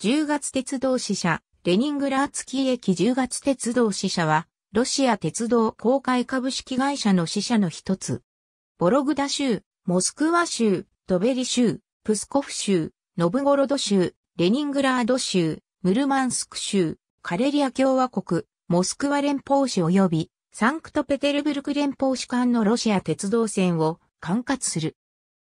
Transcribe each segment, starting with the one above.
10月鉄道支社、レニングラーツキー駅10月鉄道支社は、ロシア鉄道公開株式会社の支社の一つ。ボログダ州、モスクワ州、ドベリ州、プスコフ州、ノブゴロド州、レニングラード州、ムルマンスク州、カレリア共和国、モスクワ連邦市及び、サンクトペテルブルク連邦市間のロシア鉄道線を管轄する。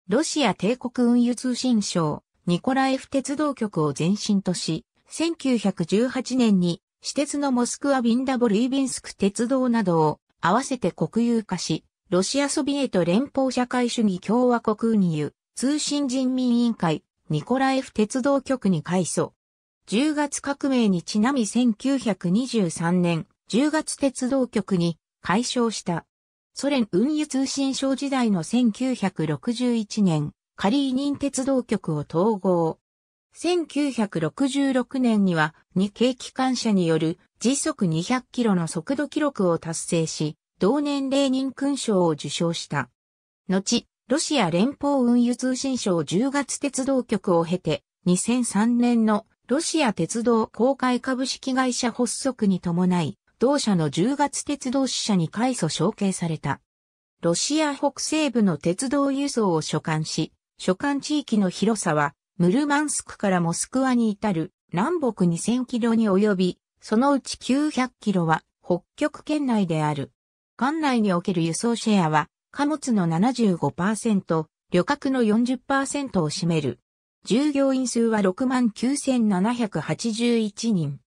ロシア帝国運輸通信省、ニコラエフ鉄道局を前身とし、1918年に私鉄のモスクワ・ビンダボル・イビンスク鉄道などを合わせて国有化し、ロシアソビエト連邦社会主義共和国運輸通信人民委員会ニコラエフ鉄道局に改祖。10月革命にちなみ1923年10月鉄道局に解消した。ソ連運輸通信省時代の1961年、カリーニン鉄道局を統合。1966年には日系機関車による時速200キロの速度記録を達成し、同年レーニン勲章を受章した。後、ロシア連邦運輸通信省10月鉄道局を経て、2003年のロシア鉄道公開株式会社発足に伴い、同社の10月鉄道支社に改組承継された。ロシア北西部の鉄道輸送を所管し、所管地域の広さは、ムルマンスクからモスクワに至る南北2000キロに及び、そのうち900キロは北極圏内である。管内における輸送シェアは、貨物の75%、旅客の40%を占める。従業員数は69,781人。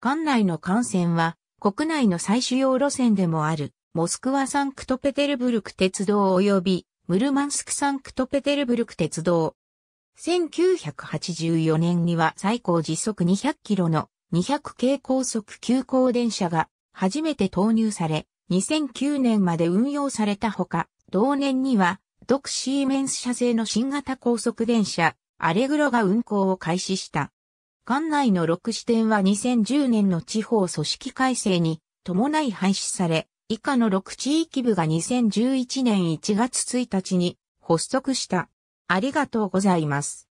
管内の幹線は、国内の最主要路線でもある、モスクワ・サンクトペテルブルク鉄道及び、ムルマンスクサンクトペテルブルク鉄道。1984年には最高時速200キロの200系高速急行電車が初めて投入され、2009年まで運用されたほか、同年には、ドクシーメンス社製の新型高速電車、アレグロが運行を開始した。館内の6支店は2010年の地方組織改正に伴い廃止され、以下の6地域部が2011年1月1日に発足した。ありがとうございます。